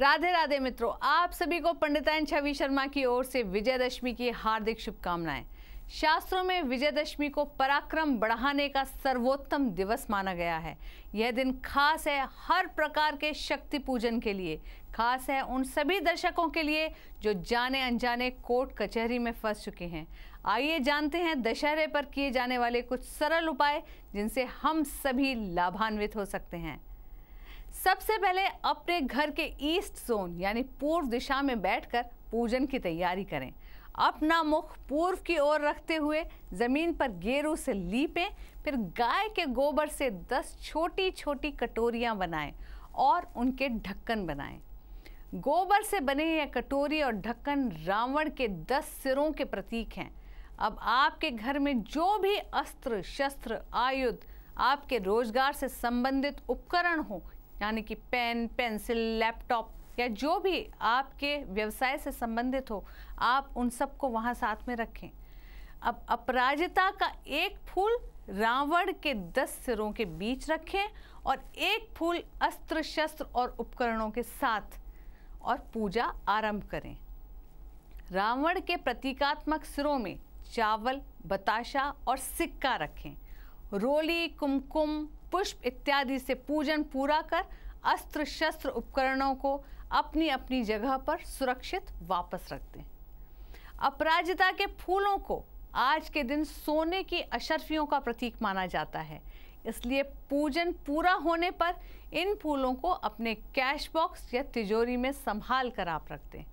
राधे राधे मित्रों आप सभी को पंडितायन छवि शर्मा की ओर से विजयदशमी की हार्दिक शुभकामनाएं शास्त्रों में विजयदशमी को पराक्रम बढ़ाने का सर्वोत्तम दिवस माना गया है यह दिन खास है हर प्रकार के शक्ति पूजन के लिए खास है उन सभी दर्शकों के लिए जो जाने अनजाने कोर्ट कचहरी में फंस चुके हैं आइए जानते हैं दशहरे पर किए जाने वाले कुछ सरल उपाय जिनसे हम सभी लाभान्वित हो सकते हैं सबसे पहले अपने घर के ईस्ट जोन यानी पूर्व दिशा में बैठकर पूजन की तैयारी करें अपना मुख पूर्व की ओर रखते हुए ज़मीन पर गेरू से लीपें फिर गाय के गोबर से दस छोटी छोटी कटोरियाँ बनाएं और उनके ढक्कन बनाएं। गोबर से बने यह कटोरी और ढक्कन रावण के दस सिरों के प्रतीक हैं अब आपके घर में जो भी अस्त्र शस्त्र आयुध आपके रोजगार से संबंधित उपकरण हो यानी कि पेन पेंसिल लैपटॉप या जो भी आपके व्यवसाय से संबंधित हो आप उन सबको वहाँ साथ में रखें अब अपराजिता का एक फूल रावण के दस सिरों के बीच रखें और एक फूल अस्त्र शस्त्र और उपकरणों के साथ और पूजा आरंभ करें रावण के प्रतीकात्मक सिरों में चावल बताशा और सिक्का रखें रोली कुमकुम पुष्प इत्यादि से पूजन पूरा कर अस्त्र शस्त्र उपकरणों को अपनी अपनी जगह पर सुरक्षित वापस रख दें अपराजिता के फूलों को आज के दिन सोने की अशर्फियों का प्रतीक माना जाता है इसलिए पूजन पूरा होने पर इन फूलों को अपने कैश बॉक्स या तिजोरी में संभाल कर आप रखते हैं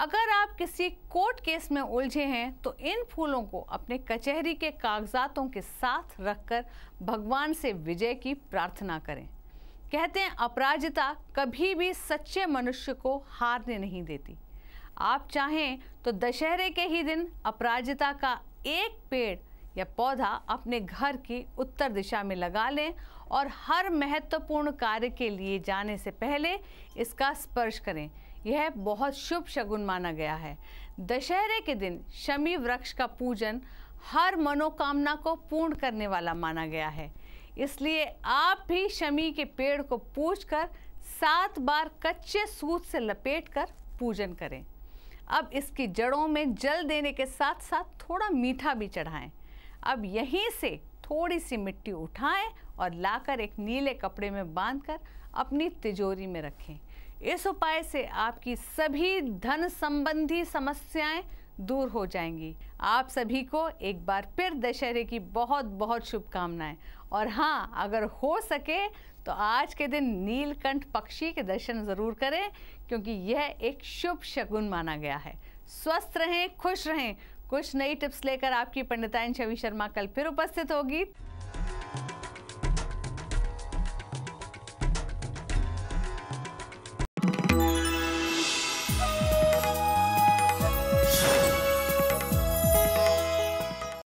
अगर आप किसी कोर्ट केस में उलझे हैं तो इन फूलों को अपने कचहरी के कागजातों के साथ रखकर भगवान से विजय की प्रार्थना करें कहते हैं अपराजिता कभी भी सच्चे मनुष्य को हारने नहीं देती आप चाहें तो दशहरे के ही दिन अपराजिता का एक पेड़ या पौधा अपने घर की उत्तर दिशा में लगा लें और हर महत्वपूर्ण कार्य के लिए जाने से पहले इसका स्पर्श करें यह बहुत शुभ शगुन माना गया है दशहरे के दिन शमी वृक्ष का पूजन हर मनोकामना को पूर्ण करने वाला माना गया है इसलिए आप भी शमी के पेड़ को पूज कर सात बार कच्चे सूत से लपेट कर पूजन करें अब इसकी जड़ों में जल देने के साथ साथ थोड़ा मीठा भी चढ़ाएं अब यहीं से थोड़ी सी मिट्टी उठाएं और लाकर एक नीले कपड़े में बांधकर अपनी तिजोरी में रखें इस उपाय से आपकी सभी धन संबंधी समस्याएं दूर हो जाएंगी आप सभी को एक बार फिर दशहरे की बहुत बहुत शुभकामनाएं और हाँ अगर हो सके तो आज के दिन नीलकंठ पक्षी के दर्शन ज़रूर करें क्योंकि यह एक शुभ शगुन माना गया है स्वस्थ रहें खुश रहें कुछ नई टिप्स लेकर आपकी पंडिताइन छवि शर्मा कल फिर उपस्थित होगी